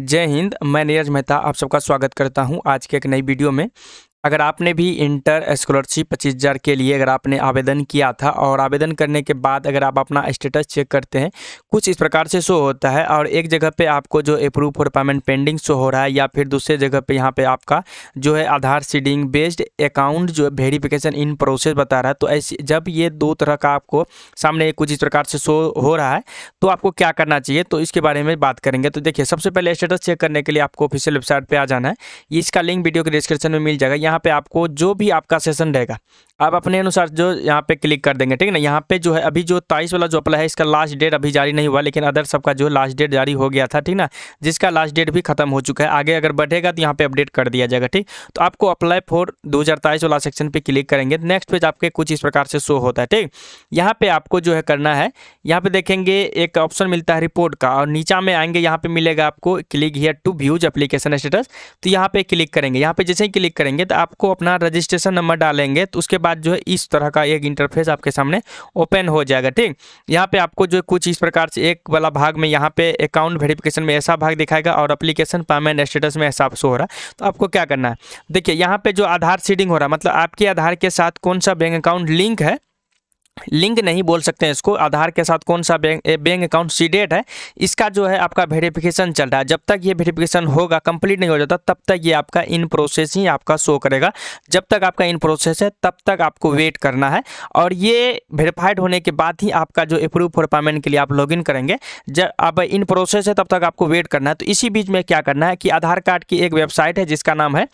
जय हिंद मैं नीरज मेहता आप सबका स्वागत करता हूं आज के एक नई वीडियो में अगर आपने भी इंटर स्कॉलरशिप पच्चीस हज़ार के लिए अगर आपने आवेदन किया था और आवेदन करने के बाद अगर आप अपना स्टेटस चेक करते हैं कुछ इस प्रकार से शो होता है और एक जगह पे आपको जो approve for payment pending show हो रहा है या फिर दूसरे जगह पे यहाँ पे आपका जो है आधार सीडिंग बेस्ड अकाउंट जो है वेरीफिकेशन इन प्रोसेस बता रहा है तो ऐसे जब ये दो तरह का आपको सामने कुछ इस प्रकार से शो हो रहा है तो आपको क्या करना चाहिए तो इसके बारे में बात करेंगे तो देखिए सबसे पहले स्टेटस चेक करने के लिए आपको ऑफिशियल वेबसाइट पर आ जाना है इसका लिंक वीडियो के डिस्क्रिप्शन में मिल जाएगा यहाँ यहाँ पे आपको जो भी आपका सेशन रहेगा आप अपने अनुसार जो यहाँ पे क्लिक कर देंगे ठीक है ना यहाँ पे जो है अभी जो ताइस वाला जो अप्लाई है इसका लास्ट डेट अभी जारी नहीं हुआ लेकिन अदर सबका जो लास्ट डेट जारी हो गया था ठीक ना जिसका लास्ट डेट भी खत्म हो चुका है आगे अगर बढ़ेगा तो यहाँ पे अपडेट कर दिया जाएगा ठीक तो आपको अप्लाई फॉर दो वाला सेक्शन पर क्लिक करेंगे नेक्स्ट पेज आपके कुछ इस प्रकार से शो होता है ठीक यहाँ पर आपको जो है करना है यहाँ पर देखेंगे एक ऑप्शन मिलता है रिपोर्ट का और नीचा में आएंगे यहाँ पर मिलेगा आपको click here to views application status तो यहाँ पर क्लिक करेंगे यहाँ पर जैसे ही क्लिक करेंगे तो आपको अपना रजिस्ट्रेशन नंबर डालेंगे तो उसके बाद जो है इस तरह का एक इंटरफेस आपके सामने ओपन हो जाएगा ठीक यहाँ पे आपको जो कुछ इस प्रकार से एक वाला भाग में यहाँ पे अकाउंट वेरिफिकेशन में ऐसा भाग दिखाएगा और अप्लीकेशन पेमेंट स्टेटस में ऐसा शो हो रहा है तो आपको क्या करना है देखिए यहाँ पे जो आधार सीडिंग हो रहा है मतलब आपके आधार के साथ कौन सा बैंक अकाउंट लिंक है लिंक नहीं बोल सकते हैं इसको आधार के साथ कौन सा बैंक बैंक अकाउंट सीडेट है इसका जो है आपका वेरिफिकेशन चल रहा है जब तक ये वेरिफिकेशन होगा कंप्लीट नहीं हो जाता तब तक ये आपका इन प्रोसेस ही आपका शो करेगा जब तक आपका इन प्रोसेस है तब तक आपको वेट करना है और ये वेरीफाइड होने के बाद ही आपका जो अप्रूव फॉर पेमेंट के लिए आप लॉग करेंगे जब आप इन प्रोसेस है तब तक आपको वेट करना है तो इसी बीच में क्या करना है कि आधार कार्ड की एक वेबसाइट है जिसका नाम है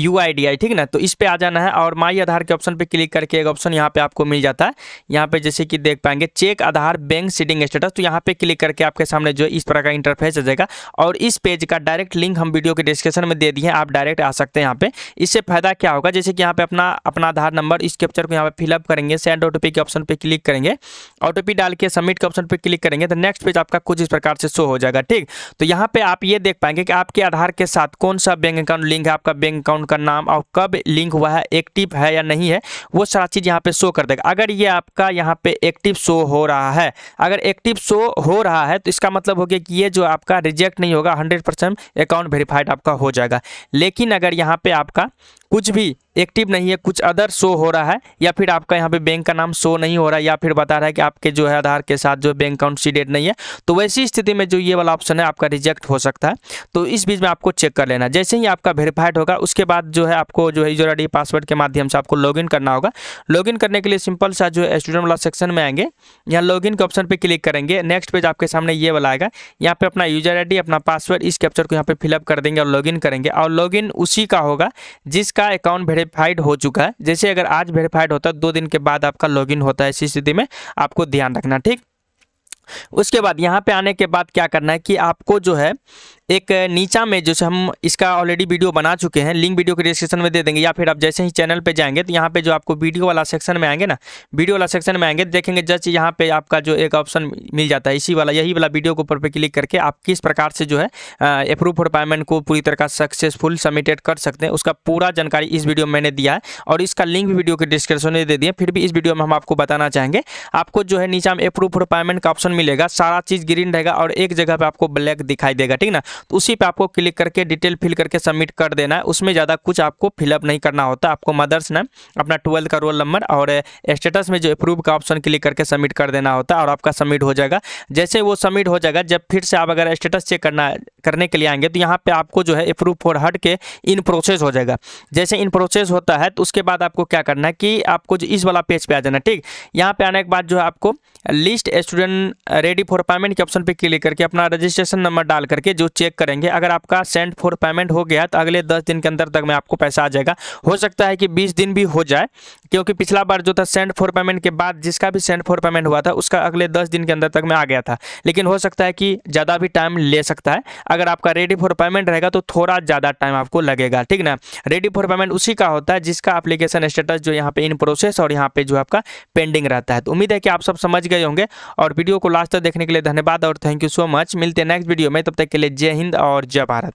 यू ठीक ना तो इस पर आ जाना है और माई आधार के ऑप्शन पर क्लिक करके एक ऑप्शन यहाँ पे आपको मिल जाता है यहाँ पे जैसे कि देख पाएंगे check Aadhaar bank seeding status तो यहाँ पे क्लिक करके आपके सामने जो इस तरह का इंटरफेस आ जाएगा और इस पेज का डायरेक्ट लिंक हम वीडियो के डिस्क्रिप्शन में दे दिए आप डायरेक्ट आ सकते हैं यहाँ पे इससे फायदा क्या होगा जैसे कि यहाँ पे अपना अपना आधार नंबर इस कैप्चर को यहाँ पे फिलअप करेंगे सेंड ओटीपी के ऑप्शन पर क्लिक करेंगे ओटीपी डाल के सबमिट के ऑप्शन पर क्लिक करेंगे तो नेक्स्ट पेज आपका कुछ इस प्रकार से शो हो जाएगा ठीक तो यहाँ पे आप ये देख पाएंगे कि आपके आधार के साथ कौन सा बैंक अकाउंट लिंक है आपका बैंक अकाउंट उनका नाम और कब लिंक हुआ है एक्टिव है या नहीं है वो सारा चीज़ यहाँ पे शो कर देगा अगर ये आपका यहाँ पे एक्टिव शो हो रहा है अगर एक्टिव शो हो रहा है तो इसका मतलब हो गया कि ये जो आपका रिजेक्ट नहीं होगा हंड्रेड अकाउंट वेरीफाइड आपका हो जाएगा लेकिन अगर यहाँ पर आपका कुछ भी एक्टिव नहीं है कुछ अदर शो हो रहा है या फिर आपका यहाँ पे बैंक का नाम शो नहीं हो रहा है या फिर बता रहा है कि आपके जो है आधार के साथ जो बैंक अकाउंट सीडेड नहीं है तो वैसी स्थिति में जो ये वाला ऑप्शन है आपका रिजेक्ट हो सकता है तो इस बीच में आपको चेक कर लेना जैसे ही आपका वेरीफाइड होगा उसके बाद जो है आपको जो है यूजर आई पासवर्ड के माध्यम से आपको इन करना होगा इन करने के लिए सिंपल सा जो है स्टूडेंट वाला सेक्शन में आएंगे यहाँ इन के ऑप्शन पर क्लिक करेंगे नेक्स्ट पेज आपके सामने ये वाला आएगा यहाँ पे अपना यूजर आई अपना पासवर्ड इस कैप्चर को यहाँ पे फिलअप कर देंगे और इन करेंगे और इन उसी का होगा जिसका आपका अकाउंट वेरीफाइड हो चुका है जैसे अगर आज वेरीफाइड होता है दो दिन के बाद आपका लॉगिन होता है इसी स्थिति में आपको ध्यान रखना ठीक उसके बाद यहाँ पे आने के बाद क्या करना है कि आपको जो है एक नीचा में जैसे हम इसका ऑलरेडी वीडियो बना चुके हैं लिंक वीडियो के डिस्क्रिप्शन में दे देंगे या फिर आप जैसे ही चैनल पे जाएंगे तो यहाँ पे जो आपको वीडियो वाला सेक्शन में आएंगे ना वीडियो वाला सेक्शन में आएंगे देखेंगे जस्ट यहाँ पे आपका जो एक ऑप्शन मिल जाता है इसी वाला यही वाला वीडियो के ऊपर पर क्लिक करके आप किस प्रकार से जो है अप्रूव फॉर पेमेंट को पूरी तरह का सक्सेसफुल सबमिटेड कर सकते हैं उसका पूरा जानकारी इस वीडियो में मैंने दिया है और इसका लिंक भी वीडियो के डिस्क्रिप्शन में दे दिए फिर भी इस वीडियो में हम आपको बताना चाहेंगे आपको जो है नीचा में अप्रूव फॉर पेमेंट का ऑप्शन मिलेगा सारा चीज ग्रीन रहेगा और एक जगह पे आपको ब्लैक दिखाई देगा ठीक ना तो उसी पे आपको क्लिक करके डिटेल फिल करके सबमिट कर देना है उसमें ज़्यादा कुछ आपको फिलअप नहीं करना होता आपको मदर्स नेम अपना ट्वेल्थ का रोल नंबर और स्टेटस में जो अप्रूव का ऑप्शन क्लिक करके सबमिट कर देना होता है और आपका सबमिट हो जाएगा जैसे वो सबमिट हो जाएगा जब फिर से आप अगर स्टेटस चेक करना करने के लिए आएंगे तो यहाँ पे आपको जो है अप्रूव फॉर हट के इन प्रोसेस हो जाएगा जैसे इन प्रोसेस होता है तो उसके बाद आपको क्या करना है कि आपको जो इस वाला पेज पे आ जाना ठीक यहाँ पे आने के बाद जो है आपको list student ready for payment के ऑप्शन पर क्लिक करके अपना रजिस्ट्रेशन नंबर डाल करके जो चेक करेंगे अगर आपका सेंड फॉर पेमेंट हो गया तो अगले दस दिन के अंदर तक में आपको पैसा आ जाएगा हो सकता है कि बीस दिन भी हो जाए क्योंकि पिछला बार जो था सेंड फॉर पेमेंट के बाद जिसका भी सेंड फॉर पेमेंट हुआ था उसका अगले दस दिन के अंदर तक में आ गया था लेकिन हो सकता है कि ज़्यादा भी टाइम ले सकता है अगर आपका रेडी फॉर पेमेंट रहेगा तो थोड़ा ज़्यादा टाइम आपको लगेगा ठीक ना रेडी फॉर पेमेंट उसी का होता है जिसका अप्लीकेशन स्टेटस जो यहाँ पे इन प्रोसेस और यहाँ पे जो आपका पेंडिंग रहता है तो उम्मीद है कि आप सब समझ गए होंगे और वीडियो को लास्ट तक देखने के लिए धन्यवाद और थैंक यू सो मच मिलते हैं नेक्स्ट वीडियो में तब तक के लिए जय हिंद और जय भारत